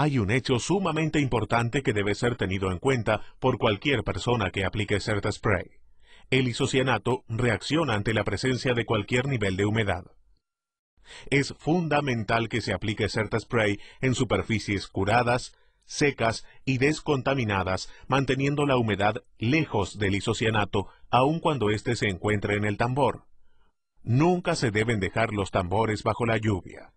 hay un hecho sumamente importante que debe ser tenido en cuenta por cualquier persona que aplique CERTA Spray. El isocianato reacciona ante la presencia de cualquier nivel de humedad. Es fundamental que se aplique CERTA Spray en superficies curadas, secas y descontaminadas, manteniendo la humedad lejos del isocianato, aun cuando éste se encuentre en el tambor. Nunca se deben dejar los tambores bajo la lluvia.